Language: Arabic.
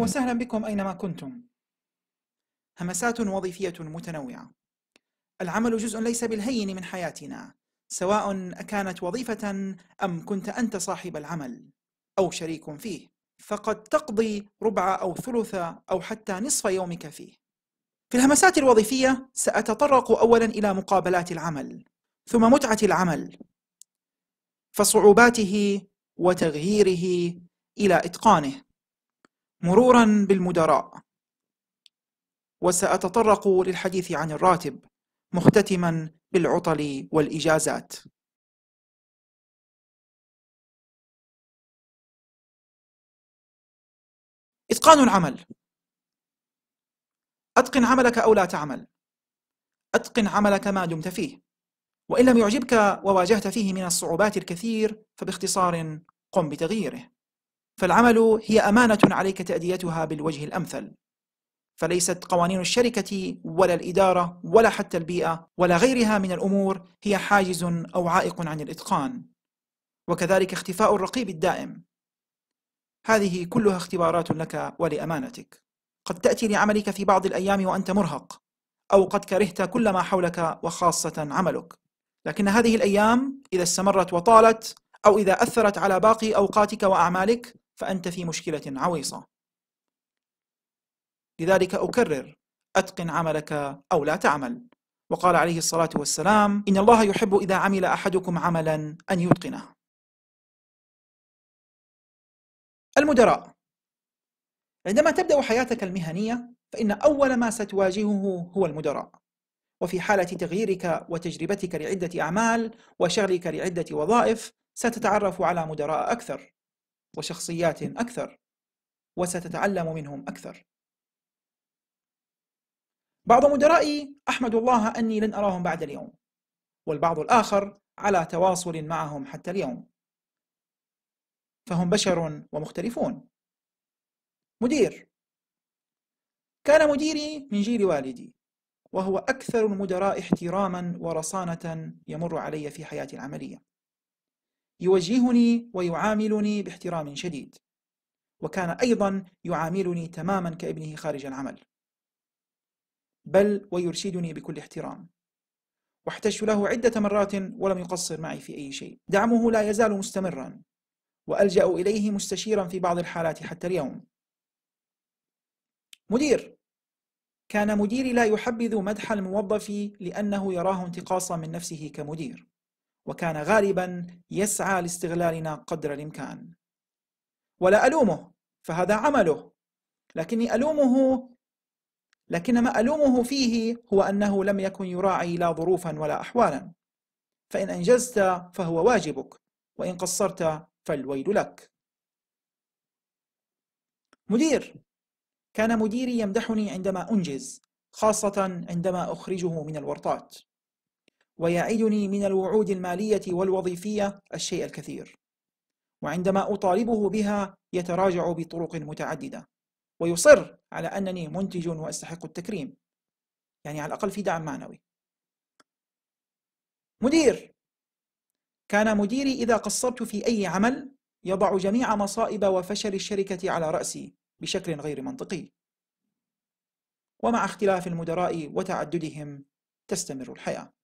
وسهلا بكم أينما كنتم. همسات وظيفية متنوعة. العمل جزء ليس بالهين من حياتنا، سواء أكانت وظيفة أم كنت أنت صاحب العمل أو شريك فيه، فقد تقضي ربع أو ثلث أو حتى نصف يومك فيه. في الهمسات الوظيفية سأتطرق أولا إلى مقابلات العمل، ثم متعة العمل، فصعوباته وتغييره إلى إتقانه. مرورا بالمدراء وسأتطرق للحديث عن الراتب مختتما بالعطل والإجازات إتقان العمل أتقن عملك أو لا تعمل أتقن عملك ما دمت فيه وإن لم يعجبك وواجهت فيه من الصعوبات الكثير فباختصار قم بتغييره فالعمل هي أمانة عليك تأديتها بالوجه الأمثل فليست قوانين الشركة ولا الإدارة ولا حتى البيئة ولا غيرها من الأمور هي حاجز أو عائق عن الإتقان وكذلك اختفاء الرقيب الدائم هذه كلها اختبارات لك ولأمانتك قد تأتي لعملك في بعض الأيام وأنت مرهق أو قد كرهت كل ما حولك وخاصة عملك لكن هذه الأيام إذا استمرت وطالت أو إذا أثرت على باقي أوقاتك وأعمالك فأنت في مشكلة عويصة لذلك أكرر أتقن عملك أو لا تعمل وقال عليه الصلاة والسلام إن الله يحب إذا عمل أحدكم عملا أن يتقنه المدراء عندما تبدأ حياتك المهنية فإن أول ما ستواجهه هو المدراء وفي حالة تغييرك وتجربتك لعدة أعمال وشغلك لعدة وظائف ستتعرف على مدراء أكثر وشخصيات أكثر وستتعلم منهم أكثر بعض مدرائي أحمد الله أني لن أراهم بعد اليوم والبعض الآخر على تواصل معهم حتى اليوم فهم بشر ومختلفون مدير كان مديري من جيل والدي وهو أكثر المدراء احتراما ورصانة يمر علي في حياتي العملية يوجهني ويعاملني باحترام شديد وكان أيضا يعاملني تماما كابنه خارج العمل بل ويرشدني بكل احترام واحتجت له عدة مرات ولم يقصر معي في أي شيء دعمه لا يزال مستمرا وألجأ إليه مستشيرا في بعض الحالات حتى اليوم مدير كان مديري لا يحبذ مدح الموظف لأنه يراه انتقاصا من نفسه كمدير وكان غالبا يسعى لاستغلالنا قدر الإمكان ولا ألومه فهذا عمله لكني ألومه لكن ما ألومه فيه هو أنه لم يكن يراعي لا ظروفا ولا أحوالا فإن أنجزت فهو واجبك وإن قصرت فالويل لك مدير كان مديري يمدحني عندما أنجز خاصة عندما أخرجه من الورطات ويعدني من الوعود المالية والوظيفية الشيء الكثير وعندما أطالبه بها يتراجع بطرق متعددة ويصر على أنني منتج وأستحق التكريم يعني على الأقل في دعم معنوي مدير كان مديري إذا قصرت في أي عمل يضع جميع مصائب وفشل الشركة على رأسي بشكل غير منطقي ومع اختلاف المدراء وتعددهم تستمر الحياه